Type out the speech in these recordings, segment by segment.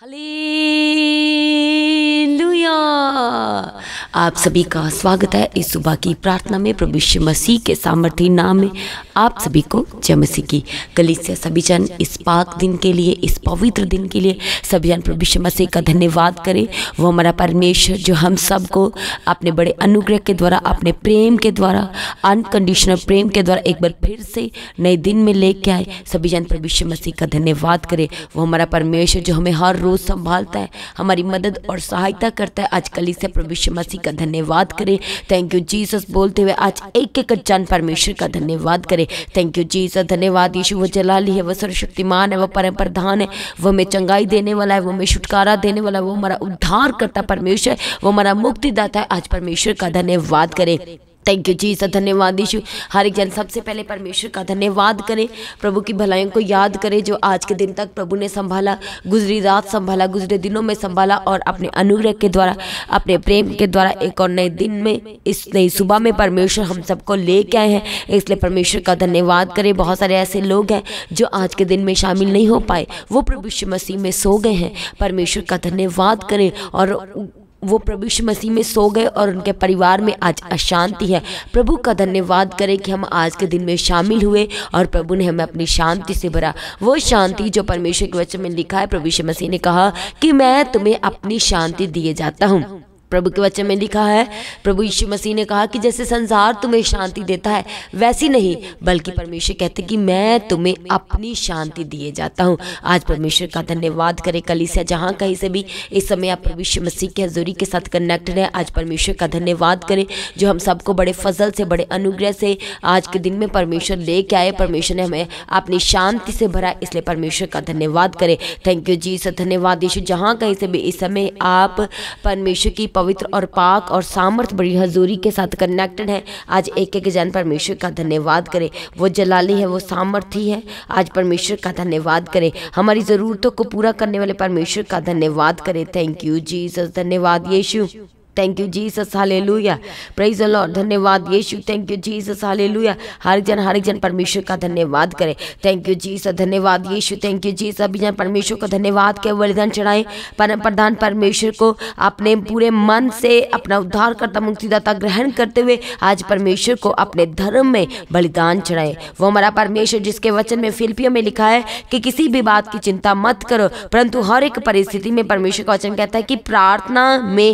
Halli! आप सभी का स्वागत है इस सुबह की प्रार्थना में प्रभु मसीह के सामर्थ्य नाम में आप सभी को जय मसीह की कलिसिया सभी जन इस पाक दिन के लिए इस पवित्र दिन के लिए सभी जन प्रभु मसीह का धन्यवाद करें वो हमारा परमेश्वर जो हम सबको अपने बड़े अनुग्रह के द्वारा अपने प्रेम के द्वारा अनकंडीशनल प्रेम के द्वारा एक बार फिर से नए दिन में लेके आए सभी जन प्रभु मसीह का धन्यवाद करें वो हमारा परमेश्वर जो हमें हर रोज़ संभालता है हमारी मदद और सहायता करता है आज कलिसिया प्रभु यीशु मसीह का धन्यवाद करें थैंक यू जीसस बोलते हुए आज एक एक जन परमेश्वर का धन्यवाद करें थैंक यू जीसस धन्यवाद यीशु वो जलाली है वह सर्वशक्तिमान है वह परम प्रधान है वह हमें चंगाई देने वाला है वो हमें छुटकारा देने वाला है वो हमारा उद्धार करता परमेश्वर वो हमारा मुक्तिदाता है आज परमेश्वर का धन्यवाद करें थैंक यू सर धन्यवाद यीशु हर एक जन सबसे पहले परमेश्वर का धन्यवाद करें प्रभु की भलाइयों को याद करें जो आज के दिन तक प्रभु ने संभाला गुजरी रात संभाला गुजरे दिनों में संभाला और अपने अनुग्रह के द्वारा अपने प्रेम के द्वारा एक और नए दिन में इस नई सुबह में परमेश्वर हम सबको ले के आए हैं इसलिए परमेश्वर का धन्यवाद करें बहुत सारे ऐसे लोग हैं जो आज के दिन में शामिल नहीं हो पाए वो प्रभु मसीह में सो गए हैं परमेश्वर का धन्यवाद करें और वो प्रभु यीशु मसीह में सो गए और उनके परिवार में आज अशांति है प्रभु का धन्यवाद करें कि हम आज के दिन में शामिल हुए और प्रभु ने हमें अपनी शांति से भरा वो शांति जो परमेश्वर के वचन में लिखा है प्रभु यीशु मसीह ने कहा कि मैं तुम्हें अपनी शांति दिए जाता हूँ प्रभु के वचन में लिखा है प्रभु यीशु मसीह ने कहा कि जैसे संसार तुम्हें शांति देता है वैसी नहीं बल्कि परमेश्वर कहते कि मैं तुम्हें अपनी शांति दिए जाता हूँ आज परमेश्वर का धन्यवाद करें कलिसिया जहाँ कहीं से भी इस समय आप प्रभु यीशु मसीह की हजूरी के साथ कनेक्ट रहे आज परमेश्वर का धन्यवाद करें जो हम सबको बड़े फजल से बड़े अनुग्रह से आज के दिन में परमेश्वर ले के आए परमेश्वर ने हमें अपनी शांति से भरा इसलिए परमेश्वर का धन्यवाद करें थैंक यू जी धन्यवाद यीशु जहाँ कहीं से भी इस समय आप परमेश्वर की पवित्र और पाक और सामर्थ्य बड़ी हजूरी के साथ कनेक्टेड है आज एक एक जन परमेश्वर का धन्यवाद करें वो जलाली है वो सामर्थ्य है आज परमेश्वर का धन्यवाद करें हमारी ज़रूरतों को पूरा करने वाले परमेश्वर का धन्यवाद करें थैंक यू जीसस धन्यवाद Yeshu thank you Jesus hallelujah praise the lord धन्यवाद Yeshu thank you Jesus hallelujah हर एक जन हर एक जन परमेश्वर का धन्यवाद करें थैंक यू जीसस धन्यवाद यीशु थैंक यू जीसस सभी जन परमेश्वर का धन्यवाद के बलिदान चढ़ाएं परम प्रधान परमेश्वर को अपने पूरे मन से अपना उद्धार करता मुक्तिदाता ग्रहण करते हुए आज परमेश्वर को अपने धर्म में बलिदान चढ़ाएं वो हमारा परमेश्वर जिसके वचन में फिल्पियों में लिखा है कि किसी भी बात की चिंता मत करो परंतु हर एक परिस्थिति में परमेश्वर का वचन कहता है कि प्रार्थना में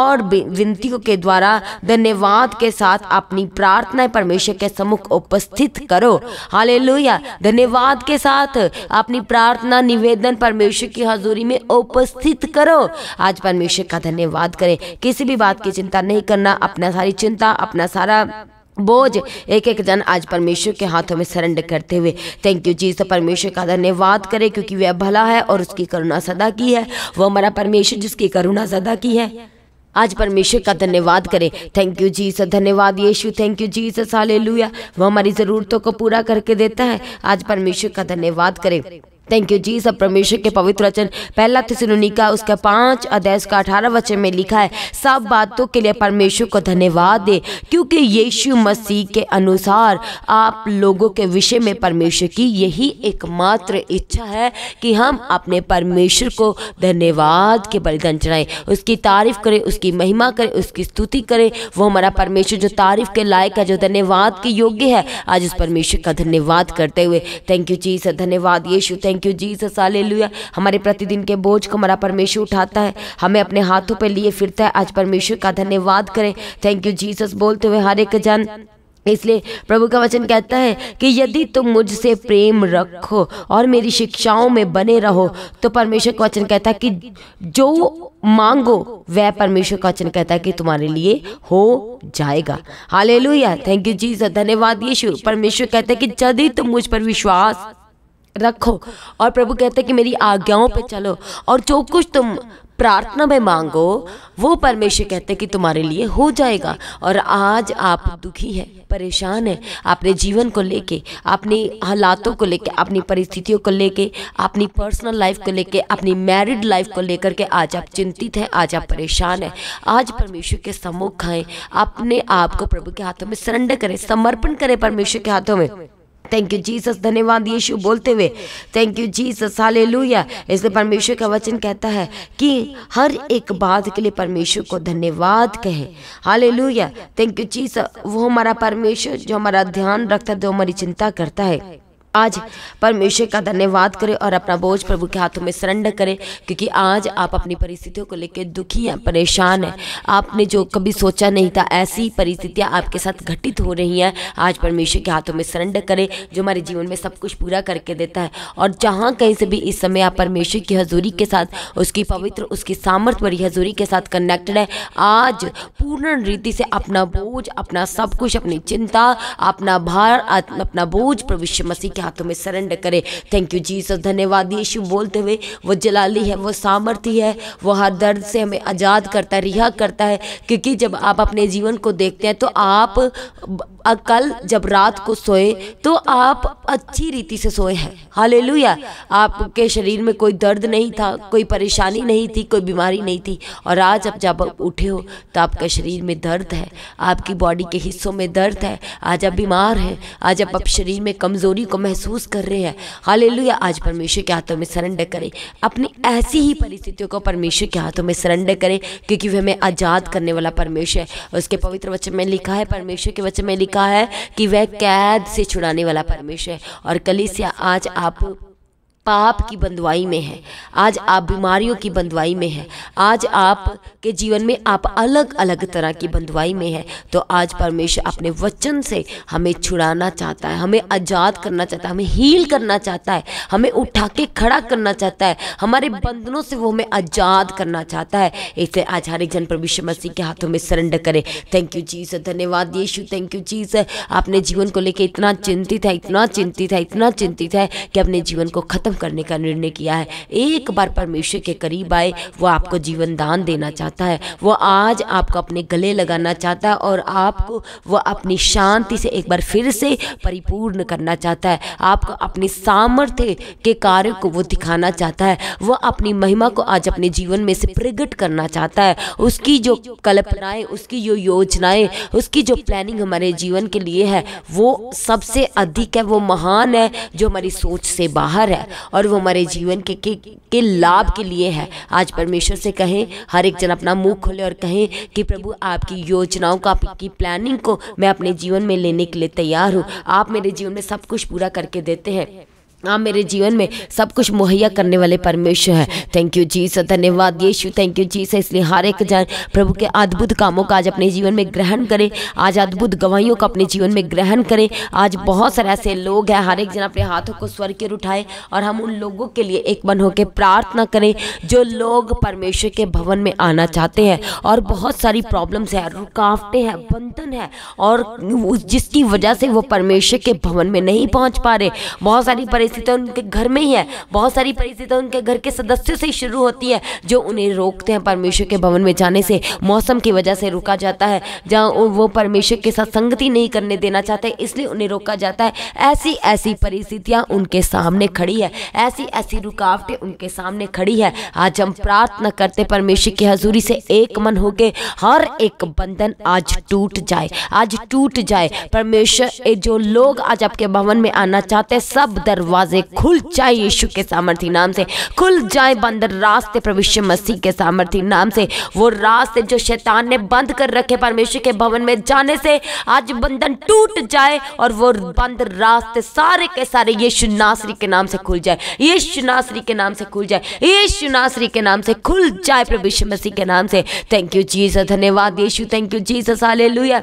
और विनतियों के द्वारा धन्यवाद के साथ अपनी प्रार्थना परमेश्वर के समुख उपस्थित करो हाले धन्यवाद के साथ अपनी प्रार्थना निवेदन परमेश्वर की हजूरी में उपस्थित करो आज परमेश्वर का धन्यवाद करें किसी भी बात की चिंता नहीं करना अपना सारी चिंता अपना सारा बोझ एक एक जन आज परमेश्वर के हाथों में सरेंडर करते हुए थैंक यू जी सब परमेश्वर का धन्यवाद करें क्योंकि वह भला है और उसकी करुणा सदा की है वो हमारा परमेश्वर जिसकी करुणा सदा की है आज परमेश्वर का धन्यवाद करें थैंक यू जीसस धन्यवाद Yeshu thank you Jesus hallelujah वो हमारी ज़रूरतों को पूरा करके देता है आज परमेश्वर का धन्यवाद करें थैंक यू जी सब परमेश्वर के पवित्र वचन पहला थिसलुनिका उसका पाँच अध्याय का अठारह वचन में लिखा है सब बातों के लिए परमेश्वर को धन्यवाद दे क्योंकि यीशु मसीह के अनुसार आप लोगों के विषय में परमेश्वर की यही एकमात्र इच्छा है कि हम अपने परमेश्वर को धन्यवाद के बलिदान चढ़ाएं उसकी तारीफ करें उसकी महिमा करें उसकी स्तुति करें वो हमारा परमेश्वर जो तारीफ के लायक है जो धन्यवाद के योग्य है आज उस परमेश्वर का धन्यवाद करते हुए थैंक यू जी सर धन्यवाद Yeshu thank thank you Jesus hallelujah हमारे प्रतिदिन के बोझ को हमारा परमेश्वर उठाता है हमें अपने हाथों पर लिए फिरता है आज परमेश्वर का धन्यवाद करें थैंक यू जीसस बोलते हुए हर एक जन इसलिए प्रभु का वचन कहता है कि यदि तुम मुझसे प्रेम रखो और मेरी शिक्षाओं में बने रहो तो परमेश्वर का वचन कहता है कि जो मांगो वह परमेश्वर का वचन कहता है कि तुम्हारे लिए हो जाएगा हालेलुया थैंक यू जी धन्यवाद यीशु परमेश्वर कहता है कि यदि तुम मुझ पर विश्वास रखो और प्रभु कहते हैं कि मेरी आज्ञाओं पे चलो और जो कुछ तुम प्रार्थना में मांगो वो परमेश्वर कहते हैं कि तुम्हारे लिए हो जाएगा और आज आप दुखी हैं परेशान हैं अपने जीवन को लेके अपने हालातों को लेके अपनी परिस्थितियों को लेके अपनी पर्सनल लाइफ को लेके अपनी मैरिड लाइफ को लेकर के आज आप चिंतित हैं आज आप परेशान हैं आज परमेश्वर के सम्मुख आए अपने आप को प्रभु के हाथों में सरेंडर करें समर्पण करें परमेश्वर के हाथों में थैंक यू जीसस धन्यवाद यीशु बोलते हुए थैंक यू जीसस हाले इसलिए परमेश्वर का वचन कहता है कि हर एक बात के लिए परमेश्वर को धन्यवाद कहे हाले थैंक यू जीसस वो हमारा परमेश्वर जो हमारा ध्यान रखता है जो हमारी चिंता करता है आज परमेश्वर का धन्यवाद करें और अपना बोझ प्रभु के हाथों में सरेंडर करें क्योंकि आज आप अपनी परिस्थितियों को लेकर दुखी हैं परेशान हैं आपने जो कभी सोचा नहीं था ऐसी परिस्थितियाँ आपके साथ घटित हो रही हैं आज परमेश्वर के हाथों में सरेंडर करें जो हमारे जीवन में सब कुछ पूरा करके देता है और जहाँ कहीं से भी इस समय आप परमेश्वर की हजूरी के साथ उसकी पवित्र उसकी सामर्थ्य भरी हजूरी के साथ कनेक्टेड है आज पूर्ण रीति से अपना बोझ अपना सब कुछ अपनी चिंता अपना भार अपना बोझ प्रविश्व मसीह के हाथों में सरेंडर करें थैंक यू जीसस धन्यवाद यीशु बोलते हुए वो जलाली है वो सामर्थ्य है वो हर दर्द से हमें आज़ाद करता है रिहा करता है क्योंकि जब आप अपने जीवन को देखते हैं तो आप कल जब रात को सोए तो आप अच्छी रीति से सोए हैं हाले आपके शरीर में कोई दर्द नहीं था कोई परेशानी नहीं थी कोई बीमारी नहीं थी और आज अब जब उठे हो तो आपके शरीर में दर्द है आपकी बॉडी के हिस्सों में दर्द है आज आप बीमार हैं आज आप, आप शरीर में कमज़ोरी को महसूस कर रहे हैं हाले आज परमेश्वर के हाथों में सरेंडर करें अपनी ऐसी ही परिस्थितियों को परमेश्वर के हाथों में सरेंडर करें क्योंकि वह हमें आज़ाद करने वाला परमेश्वर है उसके पवित्र वचन में लिखा है परमेश्वर के वचन में लिखा कहा है कि वह कैद से छुड़ाने वाला परमेश्वर है और कलिसिया आज आप पाप की बंदवाई में है आज आप बीमारियों की बंदवाई में है आज आप के जीवन में आप अलग अलग तरह की बंदवाई में है तो आज परमेश्वर अपने वचन से हमें छुड़ाना चाहता है हमें आज़ाद करना चाहता है हमें हील करना चाहता है हमें उठा के खड़ा करना चाहता है हमारे बंधनों से वो हमें आज़ाद करना चाहता है इसे आज हर एक जन परमेश्वर मसीह के हाथों में सरेंडर करें थैंक यू सर धन्यवाद यीशु थैंक यू सर आपने जीवन को लेकर इतना चिंतित है इतना चिंतित है इतना चिंतित है कि अपने जीवन को खत्म करने का निर्णय किया है एक बार परमेश्वर के करीब आए वो आपको जीवन दान देना चाहता है वो आज आपको अपने गले लगाना चाहता है और आपको वो अपनी शांति से एक बार फिर से परिपूर्ण करना चाहता है आपको अपने सामर्थ्य के कार्य को वो दिखाना चाहता है वो अपनी महिमा को आज अपने जीवन में से प्रकट करना चाहता है उसकी जो कल्पनाएं उसकी जो योजनाएं उसकी जो प्लानिंग हमारे जीवन के लिए है वो सबसे अधिक है वो महान है जो हमारी सोच से बाहर है और वो हमारे जीवन के के, के लाभ के लिए है आज परमेश्वर से कहें हर एक जन अपना मुंह खोले और कहें कि प्रभु आपकी योजनाओं को आपकी प्लानिंग को मैं अपने जीवन में लेने के लिए तैयार हूँ आप मेरे जीवन में सब कुछ पूरा करके देते हैं आप मेरे जीवन में सब कुछ मुहैया करने वाले परमेश्वर हैं थैंक यू जी सर धन्यवाद Yeshu thank you Jesus इसलिए हर एक जन प्रभु के अद्भुत कामों का आज अपने जीवन में ग्रहण करें आज अद्भुत गवाहियों का अपने जीवन में ग्रहण करें आज बहुत सारे ऐसे लोग हैं हर एक जन अपने हाथों को स्वर के उठाए और हम उन लोगों के लिए एक मन होकर प्रार्थना करें जो लोग परमेश्वर के भवन में आना चाहते हैं और बहुत सारी प्रॉब्लम्स हैं रुकावटें हैं बंधन है और जिसकी वजह से वो परमेश्वर के भवन में नहीं पहुँच पा रहे बहुत सारी परिस्थितियाँ उनके घर में ही है बहुत सारी परिस्थितियाँ उनके घर के सदस्यों से ही शुरू होती है जो उन्हें रोकते हैं परमेश्वर के भवन में जाने से मौसम की वजह से रोका जाता है जहाँ वो परमेश्वर के साथ संगति नहीं करने देना चाहते इसलिए उन्हें रोका जाता है ऐसी ऐसी परिस्थितियाँ उनके सामने खड़ी है ऐसी ऐसी रुकावटें उनके सामने खड़ी है आज हम प्रार्थना करते परमेश्वर की हजूरी से एक मन हो गए हर एक बंधन आज टूट जाए आज टूट जाए परमेश्वर जो लोग आज आपके भवन में आना चाहते हैं सब दरवाजे दरवाजे खुल जाए यीशु के सामर्थ्य नाम से खुल जाए बंद रास्ते प्रविष्य मसीह के सामर्थ्य नाम से वो रास्ते जो शैतान ने बंद कर रखे परमेश्वर के भवन में जाने से आज बंधन टूट जाए और वो बंद रास्ते सारे के सारे यीशु नासरी के नाम से खुल जाए यीशु नासरी के नाम से खुल जाए यीशु नासरी के नाम से खुल जाए प्रभु मसीह के नाम से थैंक यू जीसस धन्यवाद Yeshu thank you Jesus hallelujah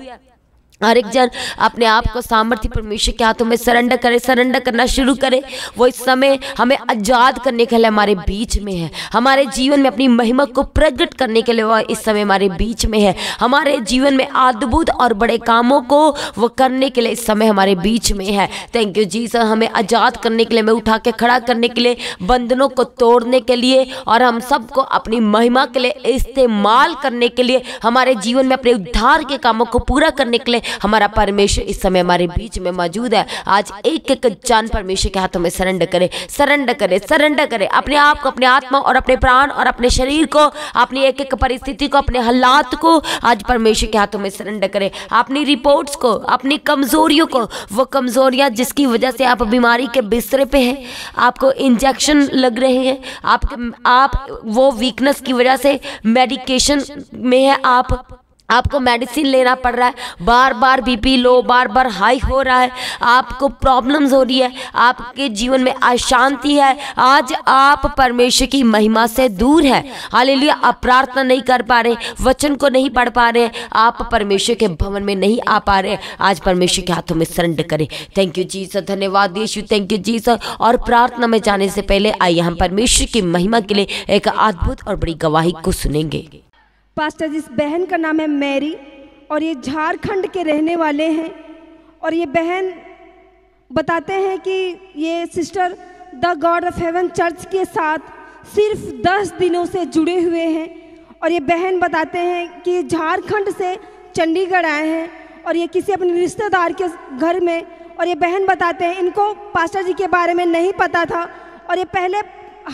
हर एक जन अपने आप को सामर्थ्य परमेश्वर के हाथों में सरेंडर करे सरेंडर करना शुरू करे वो इस समय हमें आजाद करने के लिए हमारे बीच में है हमारे जीवन में अपनी महिमा को प्रकट करने के लिए वह इस समय हमारे बीच में है हमारे जीवन में अद्भुत और बड़े कामों को वो करने के लिए इस समय हमारे बीच में है थैंक यू जी सर हमें आजाद करने के लिए हमें उठा के खड़ा करने के लिए बंधनों को तोड़ने के लिए और हम सबको अपनी महिमा के लिए इस्तेमाल करने के लिए हमारे जीवन में अपने उद्धार के कामों को पूरा करने के लिए हमारा परमेश्वर इस समय हमारे बीच में मौजूद है आज एक एक जान परमेश्वर के हाथों में सरेंडर करे सरेंडर करे सरेंडर करे अपने आप को अपने आत्मा और अपने प्राण और अपने शरीर को अपनी एक एक परिस्थिति को अपने हालात को आज परमेश्वर के हाथों में सरेंडर करे अपनी रिपोर्ट्स को अपनी कमजोरियों को वो कमजोरियाँ जिसकी वजह से आप बीमारी के बिस्तरे पे हैं आपको इंजेक्शन लग रहे हैं आप आप वो वीकनेस की वजह से मेडिकेशन में है आप आपको मेडिसिन लेना पड़ रहा है बार बार बीपी लो बार बार हाई हो रहा है आपको प्रॉब्लम्स हो रही है आपके जीवन में अशांति है आज आप परमेश्वर की महिमा से दूर हैं ही आप प्रार्थना नहीं कर पा रहे वचन को नहीं पढ़ पा रहे आप परमेश्वर के भवन में नहीं आ पा रहे आज परमेश्वर के हाथों में सरेंड करें थैंक यू जी सर धन्यवाद Yeshu thank you Jesus और प्रार्थना में जाने से पहले आइए हम परमेश्वर की महिमा के लिए एक अद्भुत और बड़ी गवाही को सुनेंगे पास्टर जी इस बहन का नाम है मैरी और ये झारखंड के रहने वाले हैं और ये बहन बताते हैं कि ये sister the God of heaven church के साथ सिर्फ दस दिनों से जुड़े हुए हैं और ये बहन बताते हैं कि झारखंड से चंडीगढ़ आए हैं और ये किसी अपने रिश्तेदार के घर में और ये बहन बताते हैं इनको पास्टर जी के बारे में नहीं पता था और ये पहले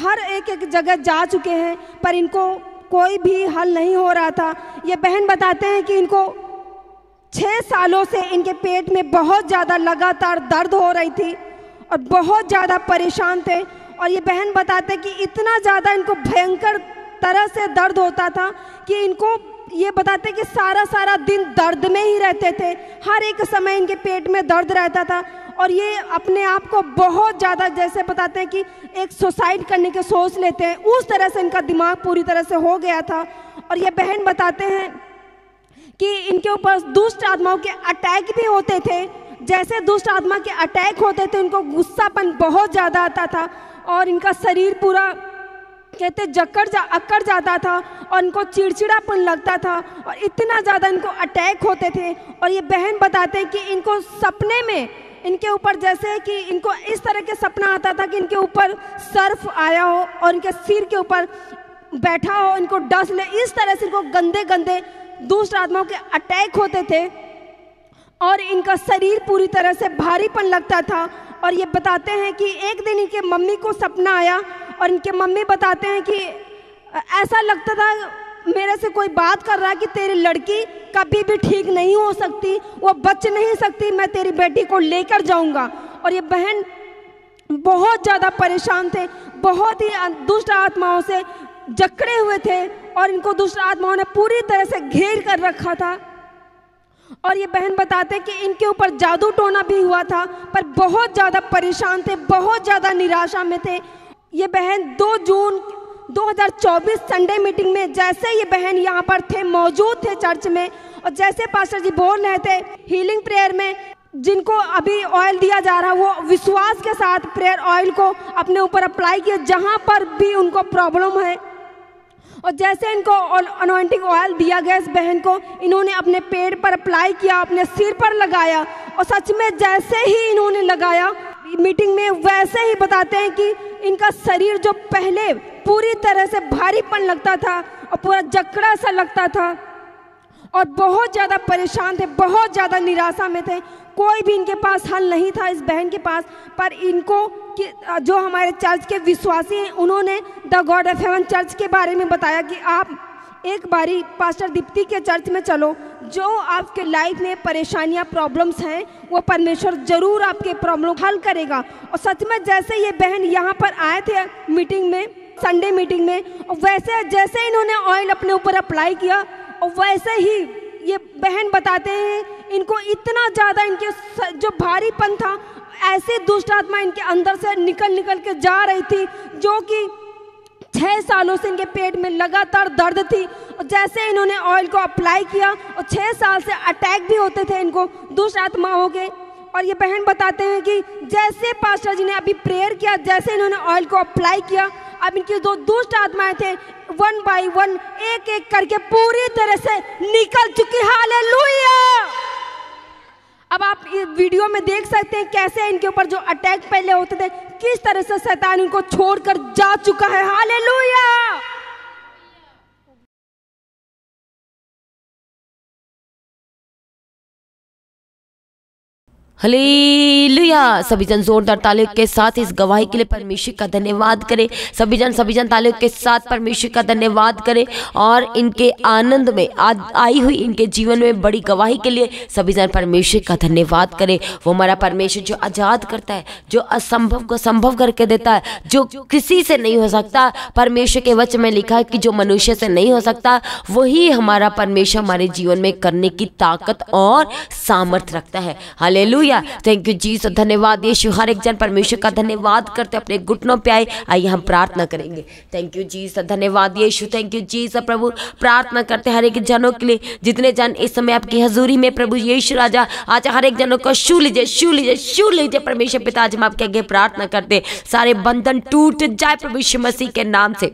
हर एक एक जगह जा चुके हैं पर इनको कोई भी हल नहीं हो रहा था ये बहन बताते हैं कि इनको छः सालों से इनके पेट में बहुत ज़्यादा लगातार दर्द हो रही थी और बहुत ज़्यादा परेशान थे और ये बहन बताते कि इतना ज़्यादा इनको भयंकर तरह से दर्द होता था कि इनको ये बताते कि सारा सारा दिन दर्द में ही रहते थे हर एक समय इनके पेट में दर्द रहता था और ये अपने आप को बहुत ज़्यादा जैसे बताते हैं कि एक सुसाइड करने के सोच लेते हैं उस तरह से इनका दिमाग पूरी तरह से हो गया था और ये बहन बताते हैं कि इनके ऊपर दुष्ट आत्माओं के अटैक भी होते थे जैसे दुष्ट आत्मा के अटैक होते थे उनको गुस्सापन बहुत ज़्यादा आता था और इनका शरीर पूरा कहते जकड़ जा अकड़ जाता था और इनको चिड़चिड़ापन लगता था और इतना ज़्यादा इनको अटैक होते थे और ये बहन बताते हैं कि इनको सपने में इनके ऊपर जैसे कि इनको इस तरह के सपना आता था कि इनके ऊपर सर्फ आया हो और इनके सिर के ऊपर बैठा हो इनको डस ले इस तरह से इनको गंदे गंदे दूसरे आत्माओं के अटैक होते थे और इनका शरीर पूरी तरह से भारीपन लगता था और ये बताते हैं कि एक दिन इनके मम्मी को सपना आया और इनके मम्मी बताते हैं कि ऐसा लगता था मेरे से कोई बात कर रहा है कि तेरी लड़की कभी भी ठीक नहीं हो सकती वो बच नहीं सकती मैं तेरी बेटी को लेकर जाऊंगा और ये बहन बहुत ज़्यादा परेशान थे बहुत ही अं- दुष्ट आत्माओं से जकड़े हुए थे और इनको दुष्ट आत्माओं ने पूरी तरह से घेर कर रखा था और ये बहन बताते कि इनके ऊपर जादू टोना भी हुआ था पर बहुत ज़्यादा परेशान थे बहुत ज़्यादा निराशा में थे ये बहन दो जून 2024 संडे मीटिंग में जैसे ये बहन यहाँ पर थे मौजूद थे चर्च में और जैसे पास्टर जी बोल रहे थे हीलिंग प्रेयर में जिनको अभी ऑयल दिया जा रहा है वो विश्वास के साथ प्रेयर ऑयल को अपने ऊपर अप्लाई किया जहाँ पर भी उनको प्रॉब्लम है और जैसे इनको अनोइंटिंग ऑयल दिया गया इस बहन को इन्होंने अपने पेड़ पर अप्लाई किया अपने सिर पर लगाया और सच में जैसे ही इन्होंने लगाया मीटिंग में वैसे ही बताते हैं कि इनका शरीर जो पहले पूरी तरह से भारीपन लगता था और पूरा जकड़ा सा लगता था और बहुत ज़्यादा परेशान थे बहुत ज़्यादा निराशा में थे कोई भी इनके पास हल नहीं था इस बहन के पास पर इनको कि जो हमारे चर्च के विश्वासी हैं उन्होंने the God of heaven church के बारे में बताया कि आप एक बारी पास्टर दीप्ति के चर्च में चलो जो आपके लाइफ में परेशानियां प्रॉब्लम्स हैं वो परमेश्वर ज़रूर आपके प्रॉब्लम हल करेगा और सच में जैसे ये बहन यहाँ पर आए थे मीटिंग में संडे मीटिंग में और वैसे जैसे इन्होंने ऑयल अपने ऊपर अप्लाई किया और वैसे ही ये बहन बताते हैं इनको इतना ज़्यादा इनके जो भारीपन था ऐसी दुष्ट आत्मा इनके अंदर से निकल निकल के जा रही थी जो कि छः सालों से इनके पेट में लगातार दर्द थी और जैसे इन्होंने ऑयल को अप्लाई किया और छः साल से अटैक भी होते थे इनको दुष्ट आत्मा हो गए और ये बहन बताते हैं कि जैसे पास्टर जी ने अभी प्रेयर किया जैसे इन्होंने ऑयल को अप्लाई किया अब इनकी जो दुष्ट आत्माएं थे वन बाय वन एक एक करके पूरी तरह से निकल चुकी हाल अब आप वीडियो में देख सकते हैं कैसे इनके ऊपर जो अटैक पहले होते थे किस तरह से सैतान इनको छोड़कर जा चुका है हाल हलेलुया सभी जन जोरदार तालिक के साथ इस गवाही के लिए परमेश्वर का धन्यवाद करें सभी जन सभी जन तालिक के साथ परमेश्वर का धन्यवाद करें और इनके आनंद में आ, आई हुई इनके जीवन में बड़ी गवाही के लिए सभी जन परमेश्वर का धन्यवाद करें वो हमारा परमेश्वर जो आज़ाद करता है जो असंभव को संभव करके देता है जो किसी से नहीं हो सकता परमेश्वर के वच में लिखा है कि जो मनुष्य से नहीं हो सकता वही हमारा परमेश्वर हमारे जीवन में करने की ताकत और सामर्थ्य रखता है hallelujah hallelujah thank you Jesus धन्यवाद यीशु हर एक जन परमेश्वर का धन्यवाद करते अपने घुटनों पे आए आइए हम प्रार्थना करेंगे थैंक यू जीसस धन्यवाद यीशु थैंक यू जीसस प्रभु प्रार्थना करते हर एक जनों के लिए जितने जन इस समय आपकी हजूरी में प्रभु यीशु राजा आज हर एक जनों को छू लीजिए छू लीजिए छू लीजिए परमेश्वर पिता आज हम आपके आगे प्रार्थना करते सारे बंधन टूट जाए प्रभु यीशु मसीह के नाम से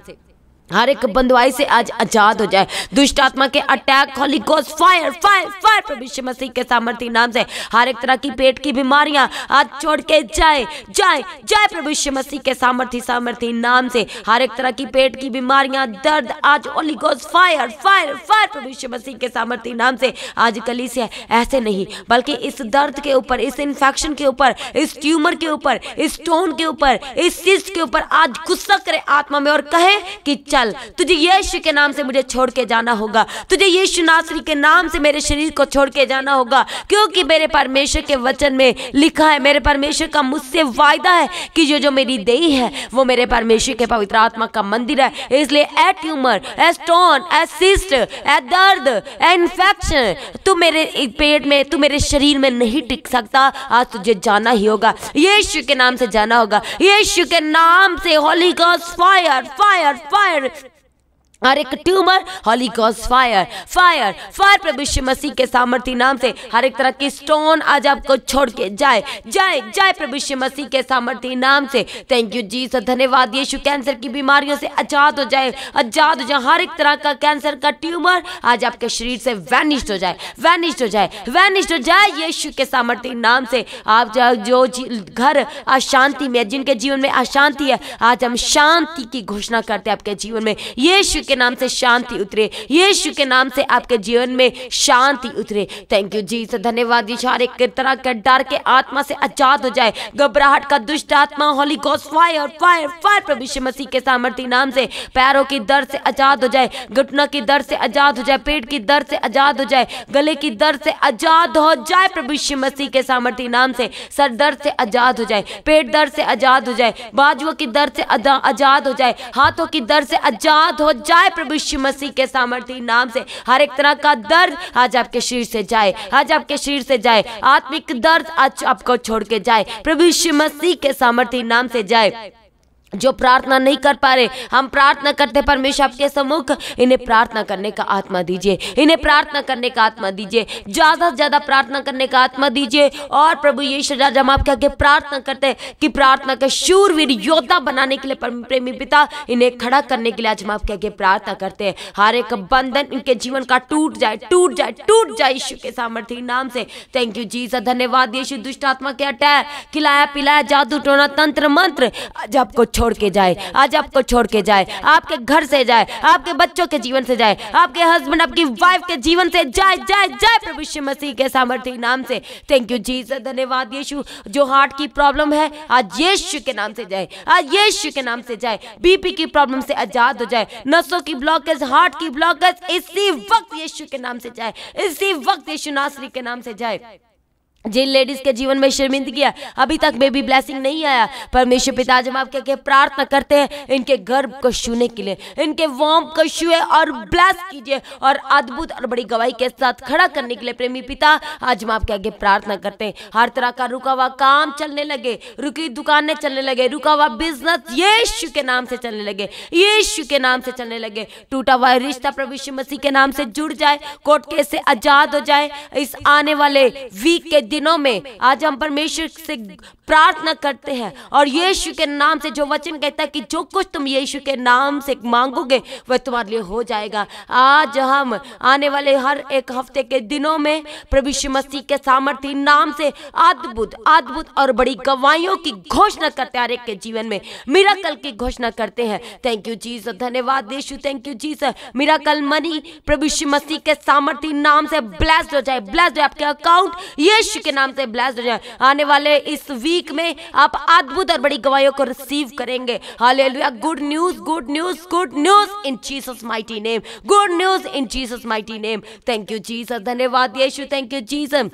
हर एक बंदवाई से आज आजाद हो जाए दुष्ट आत्मा के अटैक होली गोस फायर फायर फायर प्रभु मसीह के सामर्थ्य नाम से हर एक तरह की पेट की बीमारियां आज छोड़ के जाए जाए जाए प्रभु मसीह के सामर्थ्य सामर्थ्य नाम से हर एक तरह की पेट की बीमारियां दर्द आज होली गोस फायर फायर फायर प्रभु मसीह के सामर्थ्य नाम से आज कली से ऐसे नहीं बल्कि इस दर्द के ऊपर इस इन्फेक्शन के ऊपर इस ट्यूमर के ऊपर इस स्टोन के ऊपर इस चीज के ऊपर आज गुस्सा करे आत्मा में और कहे कि चल तुझे यीशु के नाम से मुझे छोड़ के जाना होगा तुझे यीशु नासरी के नाम से मेरे शरीर को छोड़ के जाना होगा क्योंकि मेरे परमेश्वर के वचन में लिखा है मेरे परमेश्वर का मुझसे वायदा है कि जो जो मेरी देही है वो मेरे परमेश्वर के पवित्र आत्मा का मंदिर है इसलिए a tumour a stone a cyst a दर्द ए इन्फेक्शन तू मेरे पेट में तू मेरे शरीर में नहीं टिक सकता आज तुझे जाना ही होगा यीशु के नाम से जाना होगा यीशु के नाम से होली गॉस फायर फायर फायर हर एक ट्यूमर होली गॉस फायर फायर फायर प्रभु मसीह के सामर्थ्य नाम से हर एक तरह की स्टोन आज आपको छोड़ के जाए जाए जाए प्रभु मसीह के सामर्थ्य नाम से थैंक यू जी सर धन्यवाद यीशु कैंसर की बीमारियों से आजाद हो जाए आजाद हो जाए हर एक तरह का कैंसर का ट्यूमर आज आपके शरीर से वैनिश्ड हो जाए वैनिश्ड हो जाए वैनिश्ड हो जाए यीशु के सामर्थ्य नाम से आप जो घर अशांति में जिनके जीवन में अशांति है आज हम शांति की घोषणा करते हैं आपके जीवन में यीशु के नाम से शांति उतरे यीशु के नाम से आपके जीवन में शांति उतरे थैंक यू जी धन्यवाद हर एक तरह के डर के आत्मा से आजाद हो जाए घबराहट का दुष्ट आत्मा होली गोस फायर फायर फायर प्रभु मसीह के सामर्थ्य नाम से पैरों की दर्द से आजाद हो जाए घुटना की दर्द से आजाद हो जाए पेट की दर्द से आजाद हो जाए गले की दर्द से आजाद हो जाए प्रभु मसीह के सामर्थ्य नाम से सर दर्द से आजाद हो जाए पेट दर्द से आजाद हो जाए बाजुओं की दर्द से आजाद हो जाए हाथों की दर्द से आजाद हो जाए जाए प्रभु यीशु मसीह के सामर्थी नाम से हर एक तरह का दर्द आज आपके शरीर से जाए आज आपके शरीर से जाए आत्मिक दर्द आज आपको छोड़ के जाए प्रभु यीशु मसीह के सामर्थी नाम से जाए जो प्रार्थना नहीं कर पा रहे हम प्रार्थना करते परमेश्वर आपके सम्मुख इन्हें प्रार्थना करने का आत्मा दीजिए इन्हें प्रार्थना करने का आत्मा दीजिए ज़्यादा से ज़्यादा प्रार्थना करने का आत्मा दीजिए और प्रभु ये राजा हम आपके आगे प्रार्थना करते हैं कि प्रार्थना का शूरवीर योद्धा बनाने के लिए प्रेमी पिता इन्हें खड़ा करने के लिए आज हम आपके आगे प्रार्थना करते हैं हर एक बंधन इनके जीवन का टूट जाए टूट जाए टूट जाए यीशु के सामर्थ्य नाम से थैंक यू जी धन्यवाद यीशु दुष्ट आत्मा के अटैर खिलाया पिलाया जादू टोना तंत्र मंत्र आज आपको छोड़ के जाए आज आपको छोड़ के जाए आपके घर से जाए आपके बच्चों के जीवन से जाए आपके हस्बैंड आपकी वाइफ के जीवन से जाए जाए जाए प्रभु मसीह के सामर्थ्य नाम से थैंक यू जी धन्यवाद यीशु जो हार्ट की प्रॉब्लम है आज यीशु के नाम से जाए आज यीशु के नाम से जाए बीपी की प्रॉब्लम से आजाद हो जाए नसों की ब्लॉकेज हार्ट की ब्लॉकेज इसी वक्त यीशु के नाम से जाए इसी वक्त यीशु नासरी के नाम से जाए जिन लेडीज के जीवन में शर्मिंदगी अभी तक बेबी ब्लैसिंग नहीं आया परमेश्वर पिता जब आप क्या प्रार्थना करते हैं इनके गर्भ को छूने के लिए इनके वॉम को छुए और ब्लैस कीजिए और अद्भुत और बड़ी गवाही के साथ खड़ा करने के लिए प्रेमी पिता आज हम आपके आगे प्रार्थना करते हैं हर तरह का रुका हुआ काम चलने लगे रुकी दुकानें चलने लगे रुका हुआ बिजनेस यीशु के नाम से चलने लगे यीशु के नाम से चलने लगे टूटा हुआ रिश्ता प्रभु मसीह के नाम से जुड़ जाए कोर्ट केस से आजाद हो जाए इस आने वाले वीक के दिन दिनों में आज हम परमेश्वर से प्रार्थना करते हैं और यीशु के नाम से जो वचन कहता है कि जो कुछ तुम यीशु के नाम से मांगोगे वह तुम्हारे लिए हो जाएगा आज हम आने वाले हर एक हफ्ते के दिनों में प्रभु यीशु मसीह के सामर्थ्य नाम से अद्भुत अद्भुत और बड़ी गवाहियों की घोषणा करते हर एक के जीवन में मिराकल की घोषणा करते हैं थैंक यू जीसस धन्यवाद Yeshu thank you Jesus miracle money प्रभु यीशु मसीह के सामर्थ्य नाम से ब्लेस्ड हो जाए ब्लेस्ड हो आपके अकाउंट यीशु यीशु के नाम से ब्लास्ट हो जाए आने वाले इस वीक में आप अद्भुत और बड़ी गवाहियों को रिसीव करेंगे hallelujah good news good news good news in Jesus mighty name good news in Jesus mighty name thank you Jesus धन्यवाद यीशु थैंक यू जीसस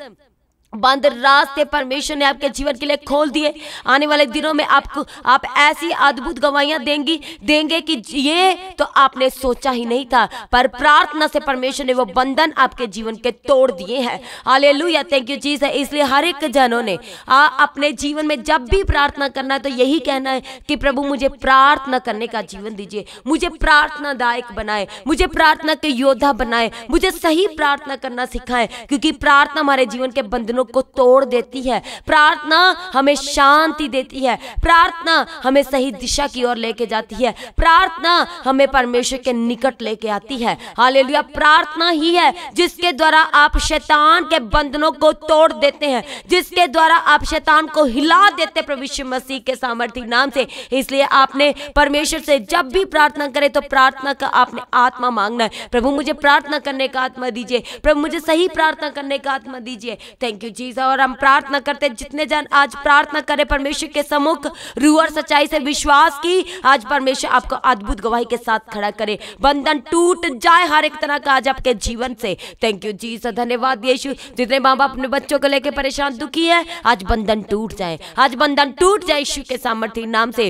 बंद रास्ते परमेश्वर ने आपके जीवन के लिए खोल दिए आने वाले दिनों में आपको आप ऐसी अद्भुत गवाहियां देंगी देंगे कि ये तो आपने सोचा ही नहीं था पर प्रार्थना से परमेश्वर ने वो बंधन आपके जीवन के तोड़ दिए हैं आले लुया थैंक यू चीज है इसलिए हर एक जनों ने आ, अपने जीवन में जब भी प्रार्थना करना है तो यही कहना है कि प्रभु मुझे प्रार्थना करने का जीवन दीजिए मुझे प्रार्थनादायक बनाए मुझे प्रार्थना के योद्धा बनाए मुझे सही प्रार्थना करना सिखाए क्योंकि प्रार्थना हमारे जीवन के बंधनों बंधनों को तोड़ देती है प्रार्थना हमें शांति देती है प्रार्थना हमें सही दिशा की ओर लेके जाती है प्रार्थना हमें परमेश्वर के निकट लेके आती है हाल प्रार्थना ही है जिसके द्वारा आप शैतान के बंधनों को तोड़ देते हैं जिसके द्वारा आप शैतान को हिला देते प्रविश्व मसीह के सामर्थ्य नाम से इसलिए आपने परमेश्वर से जब भी प्रार्थना करे तो प्रार्थना का आपने आत्मा मांगना है प्रभु मुझे प्रार्थना करने का आत्मा दीजिए प्रभु मुझे सही प्रार्थना करने का आत्मा दीजिए थैंक यू कीजिए और हम प्रार्थना करते जितने जन आज प्रार्थना करें परमेश्वर के समुख रूह और सच्चाई से विश्वास की आज परमेश्वर आपको अद्भुत गवाही के साथ खड़ा करे बंधन टूट जाए हर एक तरह का आज आपके जीवन से थैंक यू जी धन्यवाद यीशु जितने माँ बाप अपने बच्चों को लेकर परेशान दुखी है आज बंधन टूट जाए आज बंधन टूट जाए यीशु के सामर्थ्य नाम से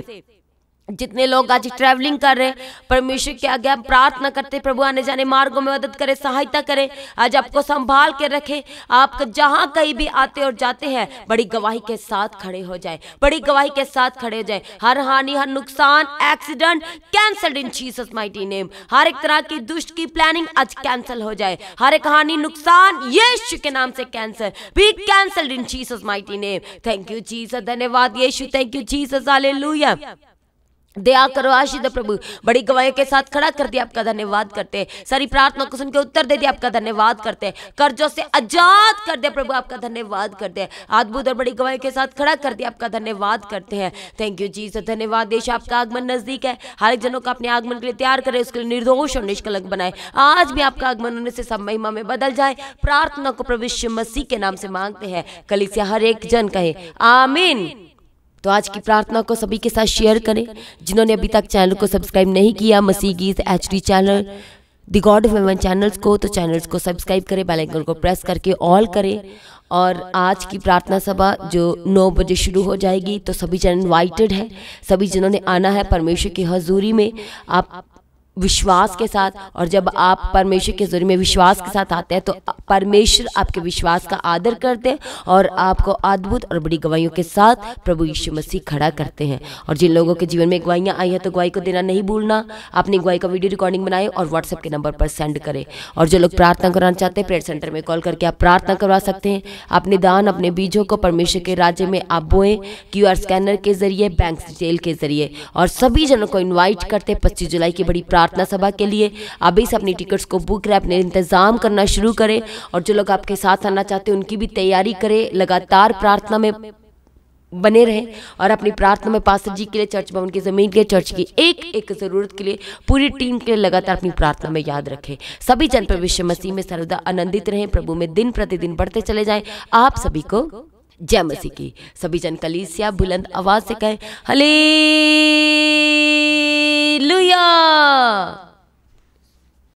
जितने लोग आज ट्रैवलिंग कर रहे हैं परमेश्वर के आगे प्रार्थना करते प्रभु आने जाने मार्गों में मदद करें सहायता करें आज आपको संभाल के रखें आप जहाँ कहीं भी आते और जाते हैं बड़ी गवाही के साथ खड़े हो जाए बड़ी गवाही के साथ खड़े हो जाए हर हानि हर नुकसान accident cancel in Jesus mighty name हर एक तरह की दुष्ट की प्लानिंग आज कैंसल हो जाए हर एक हानि नुकसान यीशु के नाम से कैंसल भी cancelled in Jesus mighty name thank you Jesus धन्यवाद Yeshu thank you Jesus hallelujah दया करो आशीष प्रभु बड़ी गवाही के साथ खड़ा कर दिया आपका धन्यवाद करते हैं सारी प्रार्थना को सुनकर उत्तर दे दिया आपका धन्यवाद करते हैं कर्जों से आजाद कर दे प्रभु आपका धन्यवाद करते हैं अद्भुत और बड़ी गवाही के साथ खड़ा कर दिया आपका धन्यवाद करते हैं थैंक यू जी सर धन्यवाद देश आपका आगमन नजदीक है हर एक जनों का अपने आगमन के लिए तैयार करे उसके लिए निर्दोष और निष्कलंक बनाए आज भी आपका आगमन होने से सब महिमा में बदल जाए प्रार्थना को प्रविष्य मसीह के नाम से मांगते हैं कल इसे हर एक जन कहे आमीन तो आज की प्रार्थना को सभी के साथ शेयर करें जिन्होंने अभी तक चैनल को सब्सक्राइब नहीं किया मसीह गीत H channel the God of heaven channels को तो चैनल्स को सब्सक्राइब करें बेल आइकन को प्रेस करके ऑल करें और आज की प्रार्थना सभा जो नौ बजे शुरू हो जाएगी तो सभी जन इन्वाइटेड हैं सभी जिन्होंने आना है परमेश्वर की हजूरी में आप विश्वास के साथ और जब आप परमेश्वर के जरिए में विश्वास के साथ आते हैं तो परमेश्वर आपके विश्वास का आदर करते हैं और आपको अद्भुत और बड़ी गवाहियों के साथ प्रभु यीशु मसीह खड़ा करते हैं और जिन लोगों के जीवन में गवाहियाँ आई हैं तो गवाही को देना नहीं भूलना अपनी गवाही का वीडियो रिकॉर्डिंग बनाए और व्हाट्सएप के नंबर पर सेंड करें और जो लोग प्रार्थना कराना चाहते हैं प्रेयर सेंटर में कॉल करके आप प्रार्थना करवा सकते हैं अपने दान अपने बीजों को परमेश्वर के राज्य में आप बोएँ क्यू स्कैनर के जरिए बैंक डिटेल के जरिए और सभी जनों को इन्वाइट करते पच्चीस जुलाई की बड़ी प्रार्थना सभा के लिए अभी से अपनी टिकट्स को बुक करें अपने इंतज़ाम करना शुरू करें और जो लोग आपके साथ आना चाहते हैं उनकी भी तैयारी करें लगातार प्रार्थना में बने रहें और अपनी प्रार्थना में पास्टर जी के लिए चर्च भवन की ज़मीन के लिए चर्च की एक एक ज़रूरत के लिए पूरी टीम के लिए लगातार अपनी प्रार्थना में याद रखें सभी जन पर मसीह में सर्वदा आनंदित रहें प्रभु में दिन प्रतिदिन बढ़ते चले जाएं आप सभी को जय मसीह की सभी जन कलीसिया बुलंद आवाज से कहें हले लुया